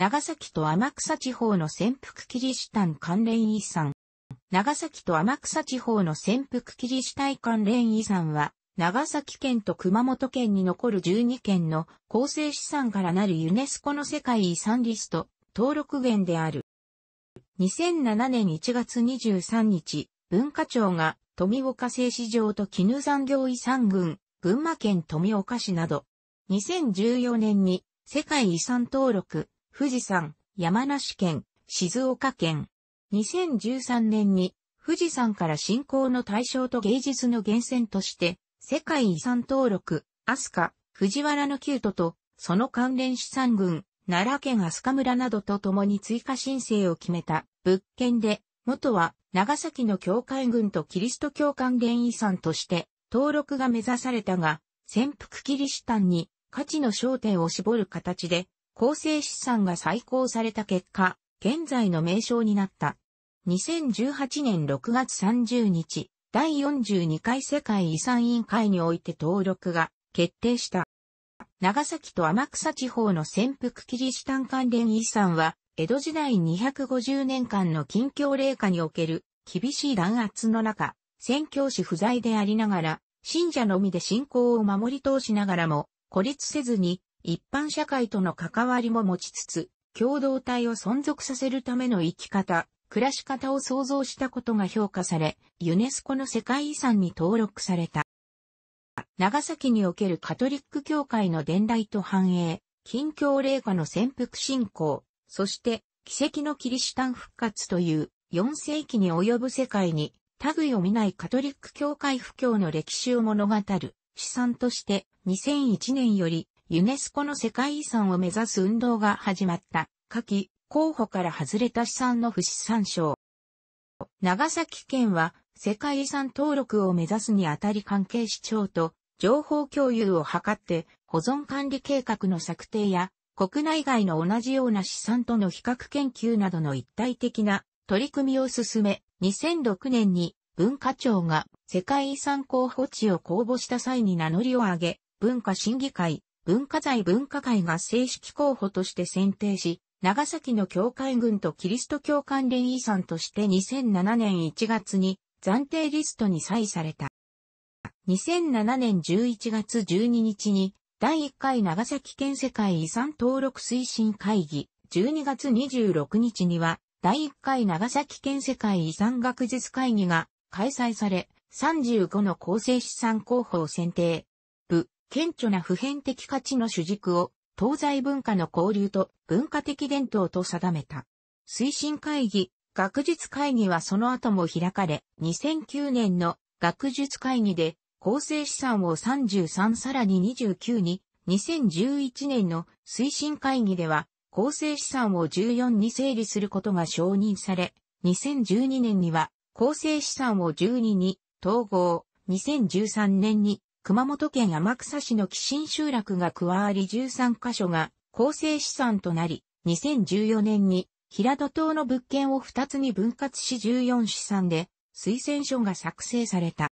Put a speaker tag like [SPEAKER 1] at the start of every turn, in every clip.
[SPEAKER 1] 長崎と天草地方の潜伏キリシタン関連遺産。長崎と天草地方の潜伏キリシタン関連遺産は、長崎県と熊本県に残る12県の構成資産からなるユネスコの世界遺産リスト登録源である。2007年1月23日、文化庁が富岡製糸場と絹産業遺産群、群馬県富岡市など、2014年に世界遺産登録、富士山、山梨県、静岡県。2013年に富士山から信仰の対象と芸術の源泉として、世界遺産登録、飛鳥、藤原の旧都と、その関連資産群、奈良県スカ村などと共に追加申請を決めた物件で、元は長崎の教会群とキリスト教関連遺産として登録が目指されたが、潜伏キリシタンに価値の焦点を絞る形で構成資産が再考された結果、現在の名称になった。2018年6月30日、第42回世界遺産委員会において登録が決定した。長崎と天草地方の潜伏キリシタン関連遺産は、江戸時代250年間の近況霊下における厳しい弾圧の中、宣教師不在でありながら、信者のみで信仰を守り通しながらも、孤立せずに一般社会との関わりも持ちつつ、共同体を存続させるための生き方、暮らし方を創造したことが評価され、ユネスコの世界遺産に登録された。長崎におけるカトリック教会の伝来と繁栄、近況霊下の潜伏信仰、そして奇跡のキリシタン復活という4世紀に及ぶ世界に類を見ないカトリック教会布教の歴史を物語る資産として2001年よりユネスコの世界遺産を目指す運動が始まった。下記、候補から外れた資産の不資産照。長崎県は世界遺産登録を目指すにあたり関係市長と情報共有を図って保存管理計画の策定や国内外の同じような資産との比較研究などの一体的な取り組みを進め2006年に文化庁が世界遺産候補地を公募した際に名乗りを上げ文化審議会文化財文化会が正式候補として選定し、長崎の教会群とキリスト教関連遺産として2007年1月に暫定リストに採された。2007年11月12日に第1回長崎県世界遺産登録推進会議、12月26日には第1回長崎県世界遺産学術会議が開催され、35の構成資産候補を選定。顕著な普遍的価値の主軸を東西文化の交流と文化的伝統と定めた。推進会議、学術会議はその後も開かれ、2009年の学術会議で構成資産を33さらに29に、2011年の推進会議では構成資産を14に整理することが承認され、2012年には構成資産を12に統合、2013年に熊本県天草市の寄進集落が加わり13カ所が構成資産となり、2014年に平戸島の物件を2つに分割し14資産で推薦書が作成された。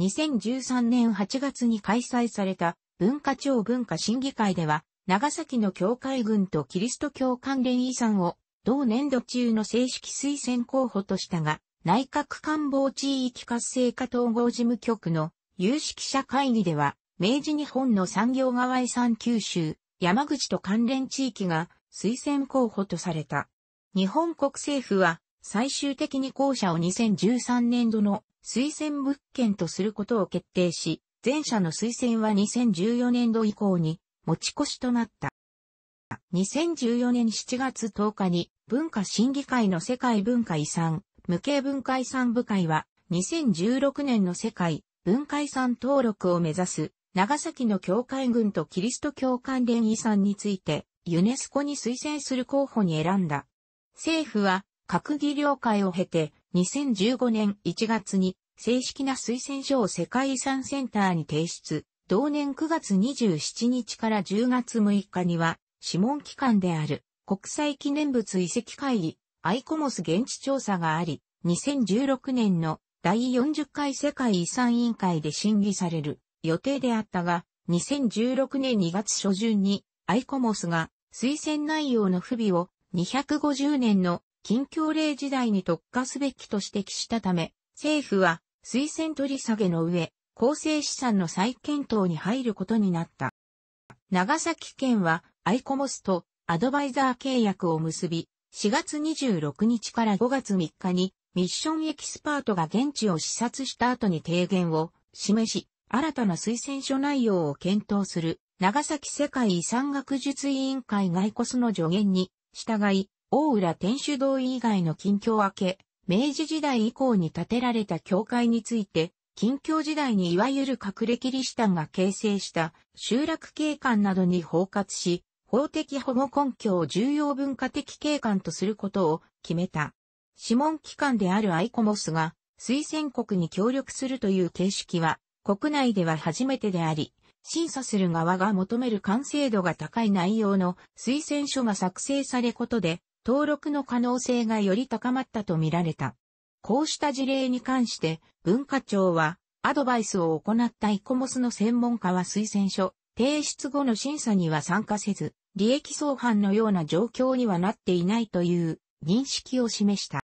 [SPEAKER 1] 2013年8月に開催された文化庁文化審議会では、長崎の教会軍とキリスト教関連遺産を同年度中の正式推薦候補としたが、内閣官房地域活性化統合事務局の有識者会議では、明治日本の産業側遺産九州、山口と関連地域が推薦候補とされた。日本国政府は最終的に校舎を2013年度の推薦物件とすることを決定し、前者の推薦は2014年度以降に持ち越しとなった。2014年7月10日に文化審議会の世界文化遺産、無形文化遺産部会は2016年の世界文化遺産登録を目指す長崎の教会群とキリスト教関連遺産についてユネスコに推薦する候補に選んだ。政府は閣議了解を経て2015年1月に正式な推薦書を世界遺産センターに提出。同年9月27日から10月6日には、諮問機関である国際記念物遺跡会議、アイコモス現地調査があり、2016年の第40回世界遺産委員会で審議される予定であったが、2016年2月初旬にアイコモスが推薦内容の不備を250年の近況令時代に特化すべきと指摘したため、政府は推薦取り下げの上、構成資産の再検討に入ることになった。長崎県はアイコモスとアドバイザー契約を結び、4月26日から5月3日にミッションエキスパートが現地を視察した後に提言を示し、新たな推薦書内容を検討する長崎世界遺産学術委員会外コスの助言に従い、大浦天主堂以外の近況明け、明治時代以降に建てられた教会について、近況時代にいわゆる隠れキリシタンが形成した集落景観などに包括し、法的保護根拠を重要文化的景観とすることを決めた。諮問機関であるアイコモスが推薦国に協力するという形式は国内では初めてであり、審査する側が求める完成度が高い内容の推薦書が作成されことで、登録の可能性がより高まったとみられた。こうした事例に関して、文化庁は、アドバイスを行ったイコモスの専門家は推薦書、提出後の審査には参加せず、利益相反のような状況にはなっていないという認識を示した。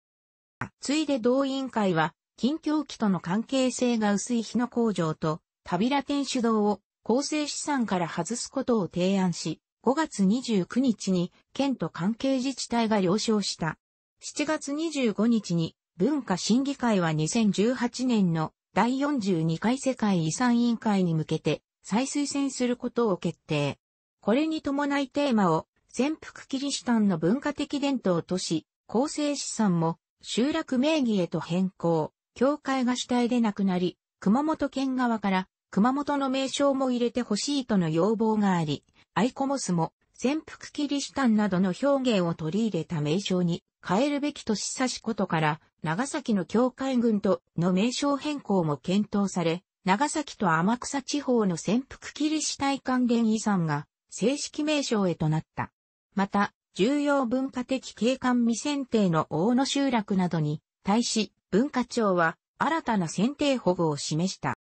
[SPEAKER 1] ついで同委員会は、近況期との関係性が薄い日野工場と、田平天主堂を構成資産から外すことを提案し、5月29日に県と関係自治体が了承した。7月25日に文化審議会は2018年の第42回世界遺産委員会に向けて再推薦することを決定。これに伴いテーマを潜伏キリシタンの文化的伝統都市、構成資産も集落名義へと変更、教会が主体でなくなり、熊本県側から熊本の名称も入れてほしいとの要望があり、アイコモスも潜伏キリシタンなどの表現を取り入れた名称に変えるべきと示唆しことから、長崎の教会軍との名称変更も検討され、長崎と天草地方の潜伏キリシタン関連遺産が正式名称へとなった。また、重要文化的景観未選定の大野集落などに対し文化庁は新たな選定保護を示した。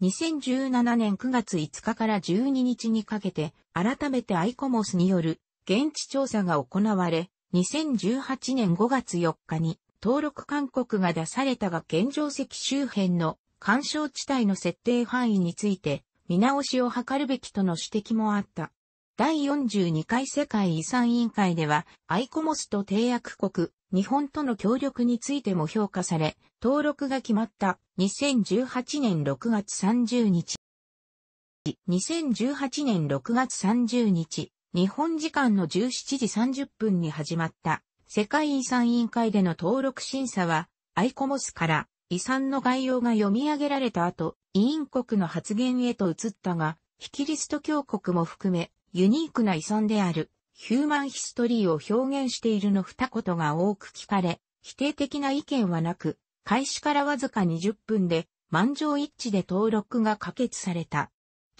[SPEAKER 1] 2017年9月5日から12日にかけて改めてアイコモスによる現地調査が行われ、2018年5月4日に登録勧告が出されたが現状石周辺の干渉地帯の設定範囲について見直しを図るべきとの指摘もあった。第42回世界遺産委員会では、アイコモスと締約国、日本との協力についても評価され、登録が決まった2018年6月30日。2018年6月30日、日本時間の17時30分に始まった世界遺産委員会での登録審査は、アイコモスから遺産の概要が読み上げられた後、委員国の発言へと移ったが、ヒキリスト教国も含め、ユニークな遺産である、ヒューマンヒストリーを表現しているの二言が多く聞かれ、否定的な意見はなく、開始からわずか20分で、満場一致で登録が可決された。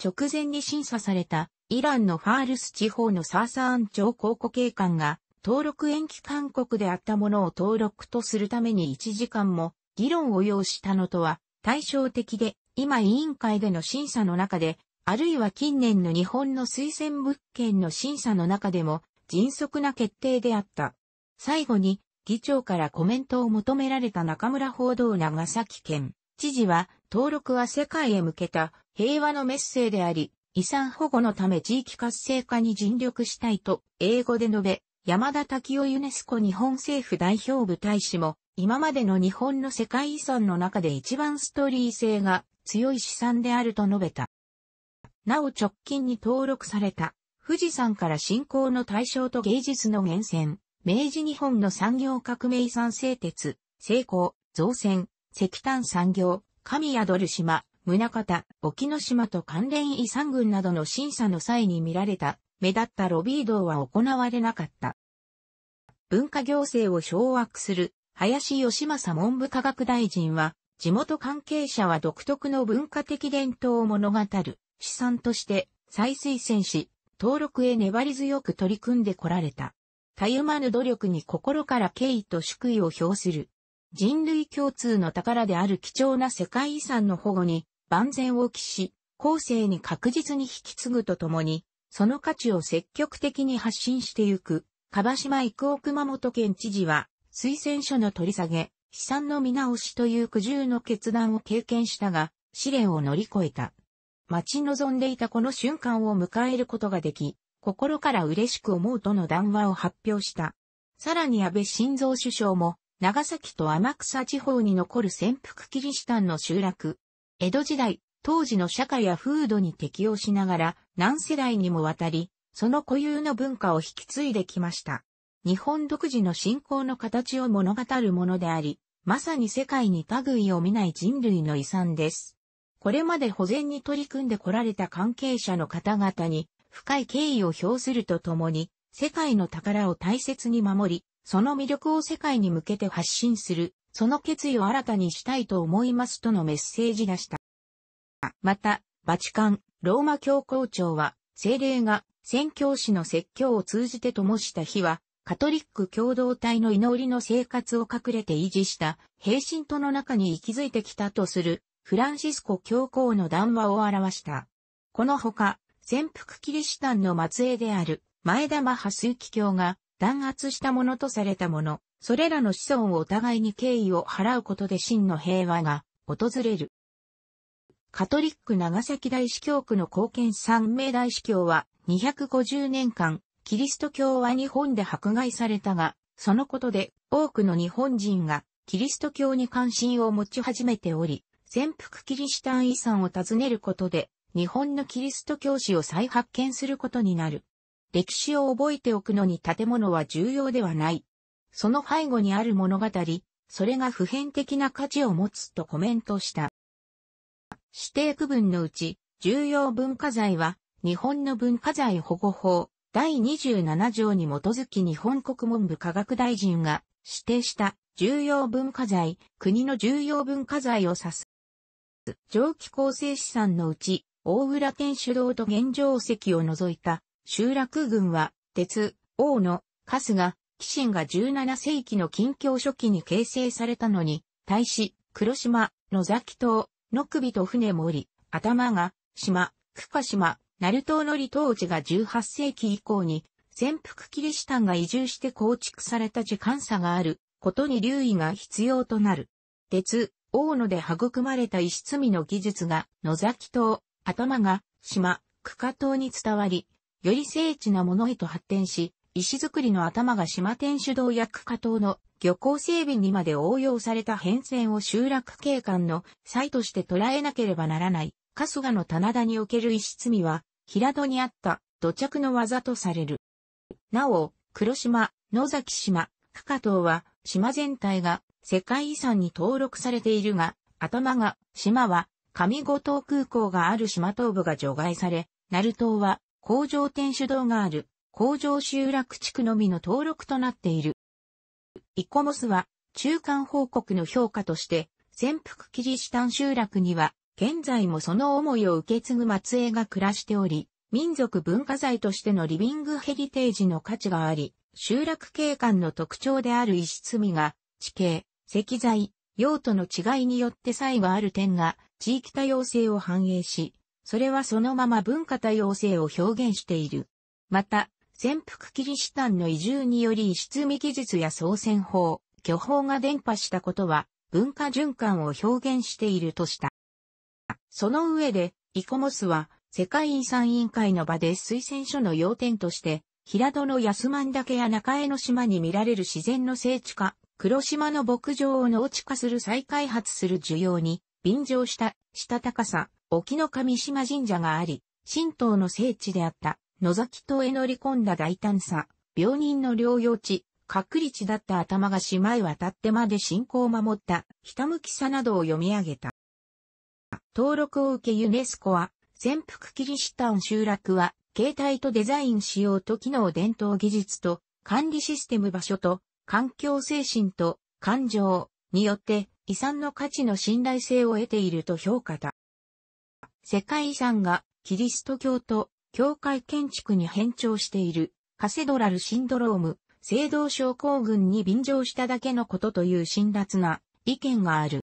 [SPEAKER 1] 直前に審査された、イランのファールス地方のサーサーン長考古警官が、登録延期勧告であったものを登録とするために1時間も議論を要したのとは対照的で、今委員会での審査の中であるいは近年の日本の推薦物件の審査の中でも迅速な決定であった。最後に、議長からコメントを求められた中村報道長崎県知事は、登録は世界へ向けた平和のメッセージであり、遺産保護のため地域活性化に尽力したいと英語で述べ、山田滝夫ユネスコ日本政府代表部大使も、今までの日本の世界遺産の中で一番ストーリー性が強い資産であると述べた。なお直近に登録された、富士山から信仰の対象と芸術の源泉、明治日本の産業革命遺産製鉄、成功、造船、石炭産業、神宿る島、宗方、沖ノ島と関連遺産群などの審査の際に見られた、目立ったロビー道は行われなかった。文化行政を掌握する、林義正文部科学大臣は、地元関係者は独特の文化的伝統を物語る、資産として再推薦し、登録へ粘り強く取り組んでこられた。たゆまぬ努力に心から敬意と祝意を表する。人類共通の宝である貴重な世界遺産の保護に万全を期し、後世に確実に引き継ぐとともに、その価値を積極的に発信してゆく、樺島育夫熊本県知事は、推薦書の取り下げ、資産の見直しという苦渋の決断を経験したが、試練を乗り越えた。待ち望んでいたこの瞬間を迎えることができ、心から嬉しく思うとの談話を発表した。さらに安倍晋三首相も、長崎と天草地方に残る潜伏キリシタンの集落、江戸時代、当時の社会や風土に適応しながら、何世代にもわたり、その固有の文化を引き継いできました。日本独自の信仰の形を物語るものであり、まさに世界に類を見ない人類の遺産です。これまで保全に取り組んでこられた関係者の方々に深い敬意を表するとともに、世界の宝を大切に守り、その魅力を世界に向けて発信する、その決意を新たにしたいと思いますとのメッセージでした。また、バチカン、ローマ教皇庁は、精霊が宣教師の説教を通じて灯した日は、カトリック共同体の祈りの生活を隠れて維持した、平身との中に息づいてきたとするフランシスコ教皇の談話を表した。このほか、潜伏キリシタンの末裔である前田マハ枢キ教が弾圧したものとされたもの、それらの子孫をお互いに敬意を払うことで真の平和が訪れる。カトリック長崎大司教区の貢献三名大司教は250年間、キリスト教は日本で迫害されたが、そのことで多くの日本人がキリスト教に関心を持ち始めており、潜伏キリシタン遺産を訪ねることで、日本のキリスト教師を再発見することになる。歴史を覚えておくのに建物は重要ではない。その背後にある物語、それが普遍的な価値を持つとコメントした。指定区分のうち、重要文化財は、日本の文化財保護法、第27条に基づき日本国文部科学大臣が指定した重要文化財、国の重要文化財を指す。蒸気構成資産のうち、大浦天主堂と現状石を除いた集落群は、鉄、王の、春日、紀信が17世紀の近況初期に形成されたのに、対し、黒島、野崎島、野首と船森、頭が、島、深島、鳴島の離島地が18世紀以降に、潜伏キリシタンが移住して構築された時間差があることに留意が必要となる。鉄、大野で育まれた石積みの技術が野崎島、頭が島、区下島に伝わり、より精緻なものへと発展し、石造りの頭が島天主堂や区下島の漁港整備にまで応用された変遷を集落景観の際として捉えなければならない。春日の棚田における石積みは、平戸にあった土着の技とされる。なお、黒島、野崎島、区下島は、島全体が世界遺産に登録されているが、頭が、島は、上五島空港がある島東部が除外され、鳴島は、工場天主堂がある、工場集落地区のみの登録となっている。イコモスは、中間報告の評価として、潜伏キリシタン集落には、現在もその思いを受け継ぐ末裔が暮らしており、民族文化財としてのリビングヘリテージの価値があり、集落景観の特徴である石積みが、地形、石材、用途の違いによって差異はある点が、地域多様性を反映し、それはそのまま文化多様性を表現している。また、潜伏キリシタンの移住により石積み技術や操船法、巨法が伝播したことは、文化循環を表現しているとした。その上で、イコモスは、世界遺産委員会の場で推薦書の要点として、平戸の安満岳や中江の島に見られる自然の聖地化、黒島の牧場を農地化する再開発する需要に、便乗した、した高さ、沖の上島神社があり、神道の聖地であった野崎島へ乗り込んだ大胆さ、病人の療養地、隔離地だった頭が島へ渡ってまで信仰を守った、ひたむきさなどを読み上げた。登録を受けユネスコは、潜伏キリシタン集落は携帯とデザイン仕様と機能伝統技術と管理システム場所と環境精神と感情によって遺産の価値の信頼性を得ていると評価だ。世界遺産がキリスト教と教会建築に変調しているカセドラルシンドローム、聖堂症候群に便乗しただけのことという辛辣な意見がある。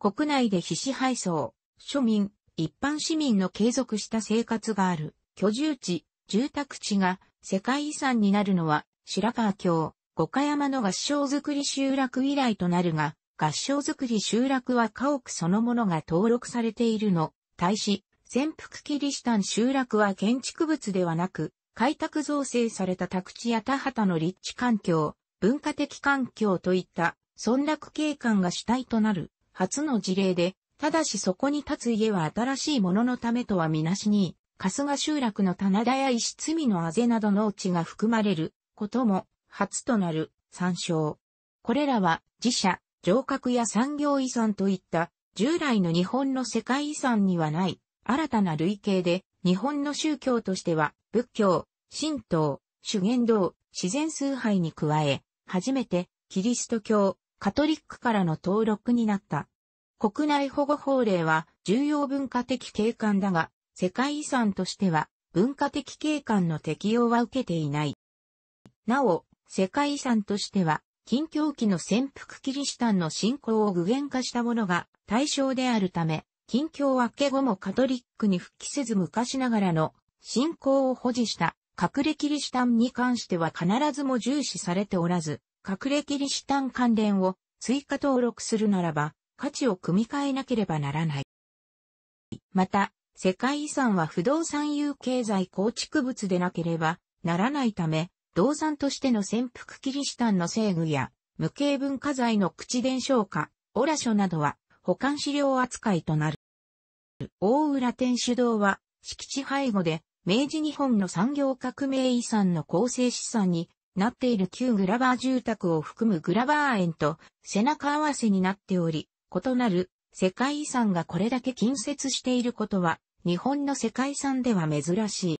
[SPEAKER 1] 国内で非支配層、庶民、一般市民の継続した生活がある。居住地、住宅地が世界遺産になるのは白川郷、五箇山の合掌造り集落以来となるが、合掌造り集落は家屋そのものが登録されているの。対し、潜伏キリシタン集落は建築物ではなく、開拓造成された宅地や田畑の立地環境、文化的環境といった村落景観が主体となる初の事例で、ただしそこに立つ家は新しいもののためとはみなしに、春日集落の棚田や石積みのあぜなど農地が含まれることも初となる参照。これらは自社、城郭や産業遺産といった従来の日本の世界遺産にはない新たな類型で日本の宗教としては仏教、神道、主言道、自然崇拝に加え、初めてキリスト教、カトリックからの登録になった。国内保護法令は重要文化的景観だが、世界遺産としては文化的景観の適用は受けていない。なお、世界遺産としては、近況期の潜伏キリシタンの信仰を具現化したものが対象であるため、近況明け後もカトリックに復帰せず昔ながらの信仰を保持した隠れキリシタンに関しては必ずも重視されておらず、隠れキリシタン関連を追加登録するならば価値を組み替えなければならない。また、世界遺産は不動産有経済構築物でなければならないため、銅産としての潜伏キリシタンの制御や、無形文化財の口伝承化、オラ書などは、保管資料扱いとなる。大浦天主堂は、敷地背後で、明治日本の産業革命遺産の構成資産になっている旧グラバー住宅を含むグラバー園と背中合わせになっており、異なる世界遺産がこれだけ近接していることは、日本の世界遺産では珍し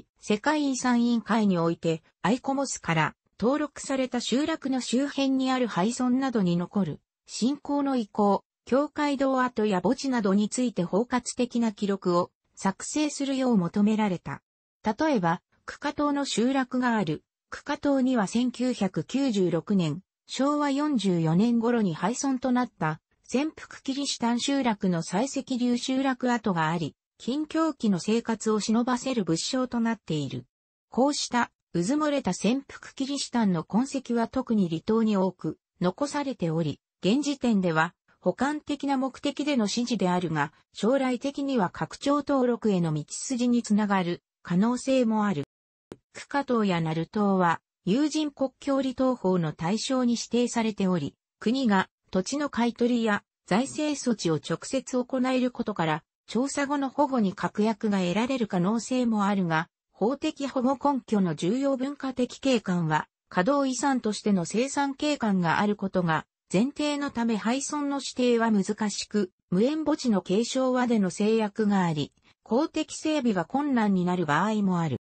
[SPEAKER 1] い。世界遺産委員会において、アイコモスから登録された集落の周辺にある廃村などに残る、信仰の遺構、教会堂跡や墓地などについて包括的な記録を作成するよう求められた。例えば、区下島の集落がある、区下島には1996年、昭和44年頃に廃村となった潜伏キリシタン集落の採石流集落跡があり、近況期の生活を忍ばせる物証となっている。こうした渦漏れた潜伏キリシタンの痕跡は特に離島に多く残されており、現時点では補完的な目的での指示であるが、将来的には拡張登録への道筋につながる可能性もある。クカ島やナル島は、友人国境離島法の対象に指定されており、国が土地の買取や財政措置を直接行えることから、調査後の保護に確約が得られる可能性もあるが、法的保護根拠の重要文化的景観は、稼働遺産としての生産景観があることが、前提のため廃村の指定は難しく、無縁墓地の継承はでの制約があり、公的整備が困難になる場合もある。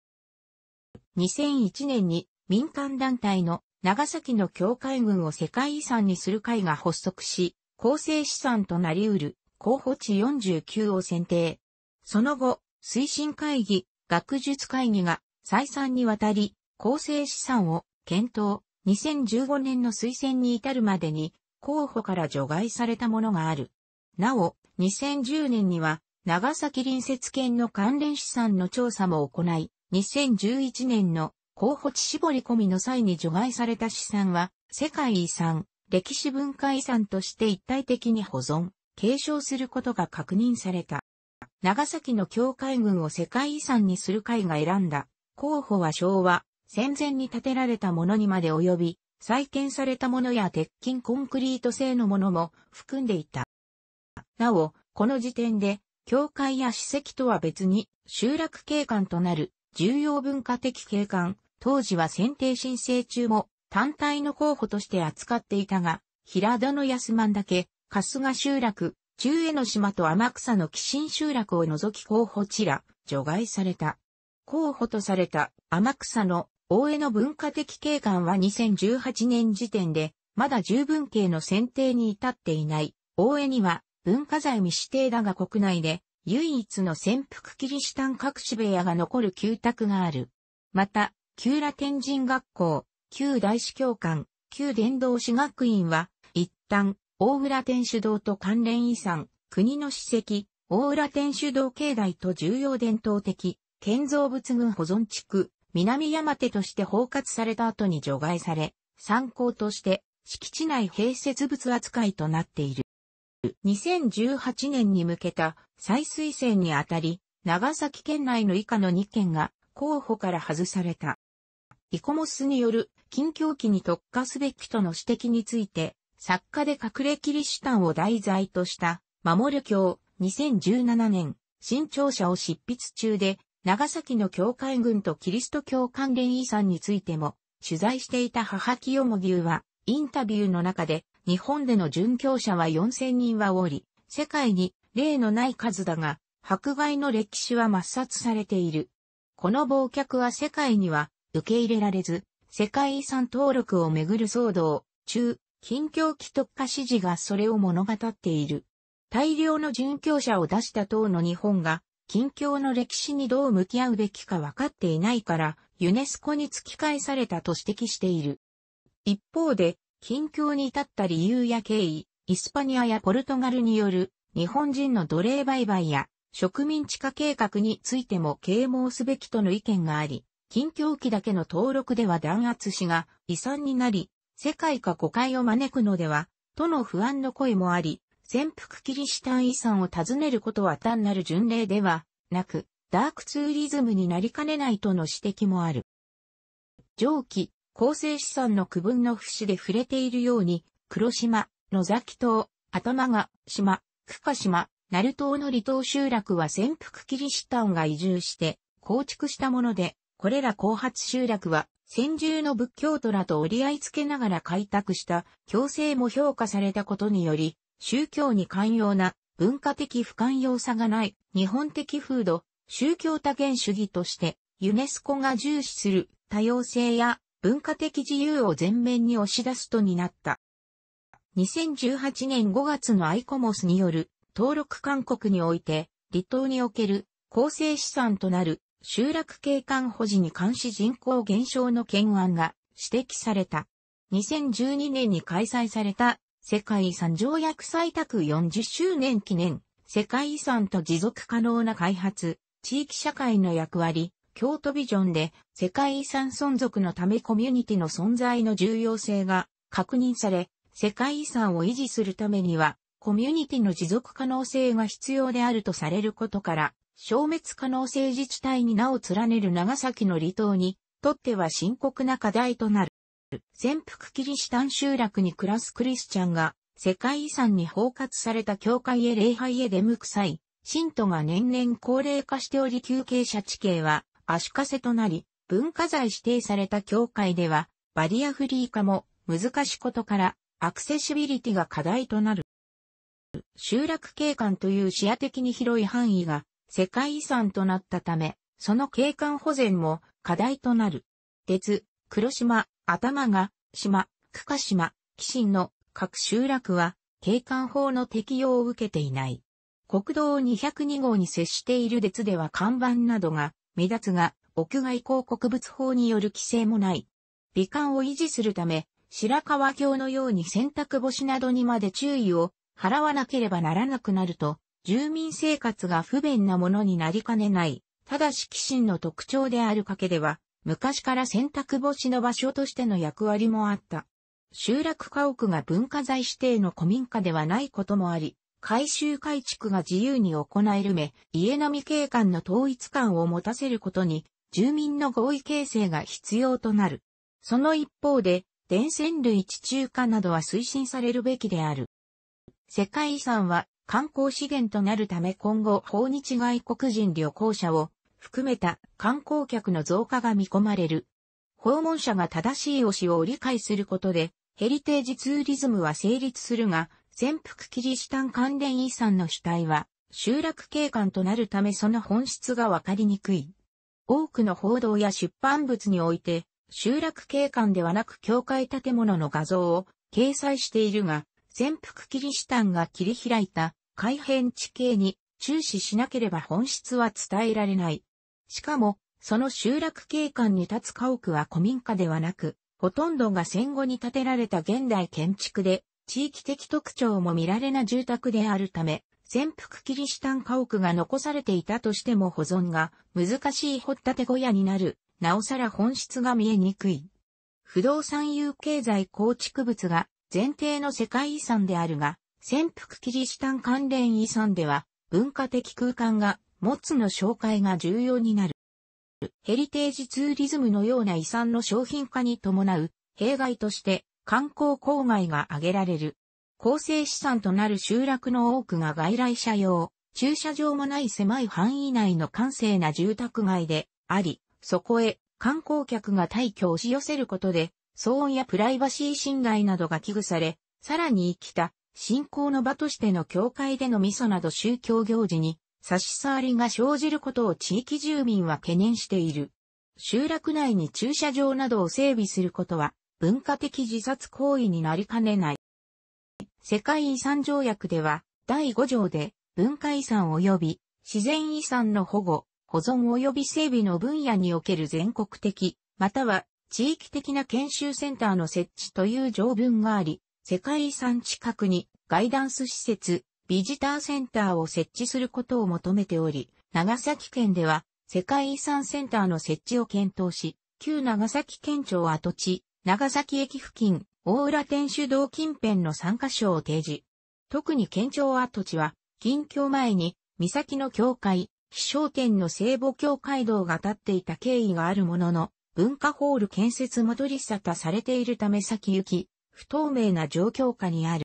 [SPEAKER 1] 2001年に民間団体の長崎の境界群を世界遺産にする会が発足し、構成資産となり得る候補地49を選定。その後、推進会議、学術会議が再三にわたり、構成資産を検討、2015年の推薦に至るまでに、候補から除外されたものがある。なお、2010年には、長崎隣接県の関連資産の調査も行い、2011年の候補地絞り込みの際に除外された資産は、世界遺産、歴史文化遺産として一体的に保存、継承することが確認された。長崎の教会群を世界遺産にする会が選んだ候補は昭和、戦前に建てられたものにまで及び、再建されたものや鉄筋コンクリート製のものも含んでいた。なお、この時点で、教会や史跡とは別に、集落景観となる重要文化的景観、当時は選定申請中も単体の候補として扱っていたが、平戸の安満だけ、春日集落、中江の島と天草の寄進集落を除き候補地ら、除外された。候補とされた天草の大江の文化的景観は2018年時点で、まだ十分形の選定に至っていない。大江には文化財未指定だが国内で唯一の潜伏キリシタン隠し部屋が残る旧宅がある。また、旧羅天神学校、旧大司教官、旧伝道士学院は、一旦、大浦天主堂と関連遺産、国の史跡、大浦天主堂境内と重要伝統的、建造物群保存地区、南山手として包括された後に除外され、参考として、敷地内併設物扱いとなっている。2018年に向けた再推薦にあたり、長崎県内の以下の2県が候補から外された。イコモスによる近況期に特化すべきとの指摘について、作家で隠れキリシタンを題材とした、守る教、2017年、新潮社を執筆中で、長崎の教会軍とキリスト教関連遺産についても、取材していた母清も牛は、インタビューの中で、日本での殉教者は4000人はおり、世界に例のない数だが、迫害の歴史は抹殺されている。この忘却は世界には受け入れられず、世界遺産登録をめぐる騒動、中、近況既得化支持がそれを物語っている。大量の殉教者を出した党の日本が、近況の歴史にどう向き合うべきか分かっていないから、ユネスコに突き返されたと指摘している。一方で、近況に至った理由や経緯、イスパニアやポルトガルによる日本人の奴隷売買や植民地化計画についても啓蒙すべきとの意見があり、近況期だけの登録では弾圧死が遺産になり、世界か誤解を招くのでは、との不安の声もあり、潜伏キリシタン遺産を尋ねることは単なる巡礼ではなく、ダークツーリズムになりかねないとの指摘もある。上記、構成資産の区分の節で触れているように、黒島、野崎島、頭が島、深島、鳴島の離島集落は潜伏キリシタンが移住して構築したもので、これら後発集落は、先住の仏教徒らと折り合いつけながら開拓した強制も評価されたことにより、宗教に寛容な文化的不寛容さがない日本的風土、宗教多元主義として、ユネスコが重視する多様性や文化的自由を前面に押し出すとになった。2018年5月のアイコモスによる登録勧告において、離島における構成資産となる集落景観保持に関し人口減少の懸案が指摘された。2012年に開催された世界遺産条約採択40周年記念世界遺産と持続可能な開発、地域社会の役割、京都ビジョンで世界遺産存続のためコミュニティの存在の重要性が確認され、世界遺産を維持するためにはコミュニティの持続可能性が必要であるとされることから、消滅可能性自治体に名を連ねる長崎の離島に、とっては深刻な課題となる。潜伏キリシタン集落に暮らすクリスチャンが、世界遺産に包括された教会へ礼拝へ出向く際、信徒が年々高齢化しており休憩者地形は足かせとなり、文化財指定された教会では、バリアフリー化も難しいことから、アクセシビリティが課題となる。集落景観という視野的に広い範囲が世界遺産となったため、その景観保全も課題となる。鉄、黒島、頭が、島、深島、紀信の各集落は景観法の適用を受けていない。国道202号に接している列では看板などが目立つが、屋外広告物法による規制もない。美観を維持するため、白川橋のように洗濯干しなどにまで注意を払わなければならなくなると住民生活が不便なものになりかねない。ただし、寄進の特徴であるかけでは、昔から洗濯干しの場所としての役割もあった。集落家屋が文化財指定の古民家ではないこともあり、改修改築が自由に行えるめ、家並景観の統一感を持たせることに、住民の合意形成が必要となる。その一方で、電線類地中化などは推進されるべきである。世界遺産は観光資源となるため今後訪日外国人旅行者を含めた観光客の増加が見込まれる。訪問者が正しい推しを理解することで、ヘリテージツーリズムは成立するが、潜伏キリシタン関連遺産の主体は、集落景観となるためその本質がわかりにくい。多くの報道や出版物において、集落景観ではなく教会建物の画像を掲載しているが、潜伏キリシタンが切り開いた改変地形に注視しなければ本質は伝えられない。しかも、その集落景観に立つ家屋は古民家ではなく、ほとんどが戦後に建てられた現代建築で、地域的特徴も見られな住宅であるため、潜伏キリシタン家屋が残されていたとしても保存が難しい掘ったて小屋になる、なおさら本質が見えにくい。不動産有経済構築物が前提の世界遺産であるが、潜伏キリシタン関連遺産では、文化的空間が、持つの紹介が重要になる。ヘリテージツーリズムのような遺産の商品化に伴う、弊害として観光郊外が挙げられる。構成資産となる集落の多くが外来者用、駐車場もない狭い範囲内の閑静な住宅街であり、そこへ観光客が退去を押し寄せることで、騒音やプライバシー侵害などが危惧され、さらに生きた信仰の場としての教会での味噌など宗教行事に差し障りが生じることを地域住民は懸念している。集落内に駐車場などを整備することは文化的自殺行為になりかねない。世界遺産条約では第5条で文化遺産及び自然遺産の保護、保存及び整備の分野における全国的、または地域的な研修センターの設置という条文があり、世界遺産近くにガイダンス施設、ビジターセンターを設置することを求めており、長崎県では世界遺産センターの設置を検討し、旧長崎県庁跡地、長崎駅付近、大浦天主堂近辺の3カ所を提示。特に県庁跡地は、近況前に、岬の教会、飛翔天の聖母教会道が建っていた経緯があるものの、文化ホール建設も取り沙汰されているため先行き、不透明な状況下にある。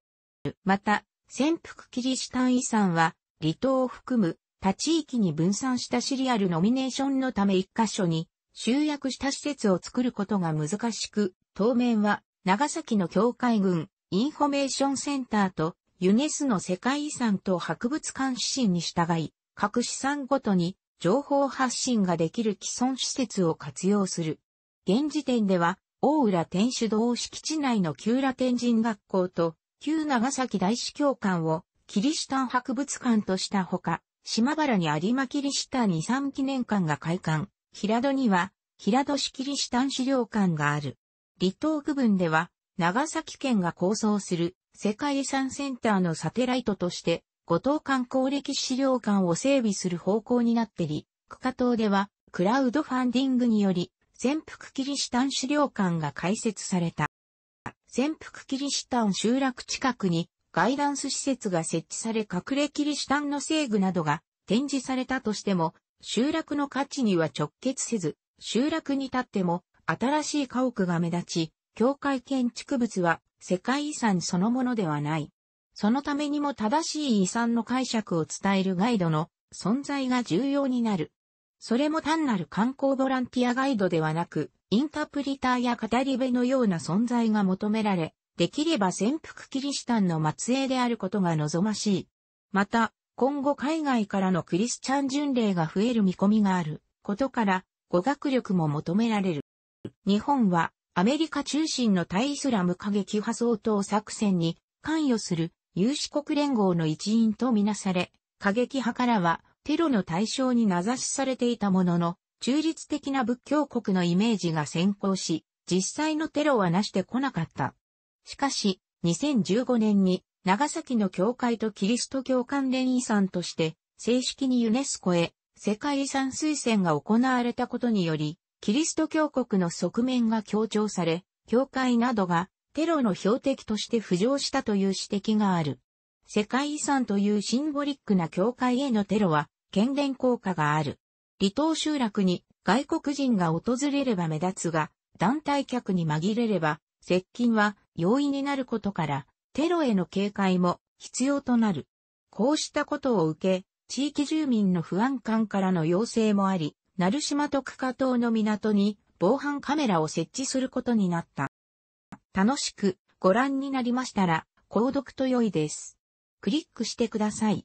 [SPEAKER 1] また、潜伏キリシタン遺産は、離島を含む他地域に分散したシリアルノミネーションのため一箇所に集約した施設を作ることが難しく、当面は長崎の教会軍インフォメーションセンターとユネスの世界遺産と博物館指針に従い、各資産ごとに情報発信ができる既存施設を活用する。現時点では大浦天主堂敷地内の旧浦天神学校と、旧長崎大司教館をキリシタン博物館としたほか、島原に有馬キリシタン二三記念館が開館、平戸には平戸市キリシタン資料館がある。離島区分では、長崎県が構想する世界遺産センターのサテライトとして、五島観光歴史資料館を整備する方向になってり、区下島では、クラウドファンディングにより、潜伏キリシタン資料館が開設された。潜伏キリシタン集落近くにガイダンス施設が設置され隠れキリシタンの制具などが展示されたとしても、集落の価値には直結せず、集落に立っても新しい家屋が目立ち、教会建築物は世界遺産そのものではない。そのためにも正しい遺産の解釈を伝えるガイドの存在が重要になる。それも単なる観光ボランティアガイドではなく、インタプリターや語り部のような存在が求められ、できれば潜伏キリシタンの末裔であることが望ましい。また、今後海外からのクリスチャン巡礼が増える見込みがあることから、語学力も求められる。日本は、アメリカ中心の対イスラム過激派相当作戦に関与する有志国連合の一員とみなされ、過激派からはテロの対象に名指しされていたものの、中立的な仏教国のイメージが先行し、実際のテロはなしてこなかった。しかし、2015年に長崎の教会とキリスト教関連遺産として、正式にユネスコへ世界遺産推薦が行われたことにより、キリスト教国の側面が強調され、教会などがテロの標的として浮上したという指摘がある。世界遺産というシンボリックな教会へのテロは、県連効果がある。離島集落に外国人が訪れれば目立つが、団体客に紛れれば、接近は容易になることから、テロへの警戒も必要となる。こうしたことを受け、地域住民の不安感からの要請もあり、鳴島と区下島の港に防犯カメラを設置することになった。楽しくご覧になりましたら、購読と良いです。クリックしてください。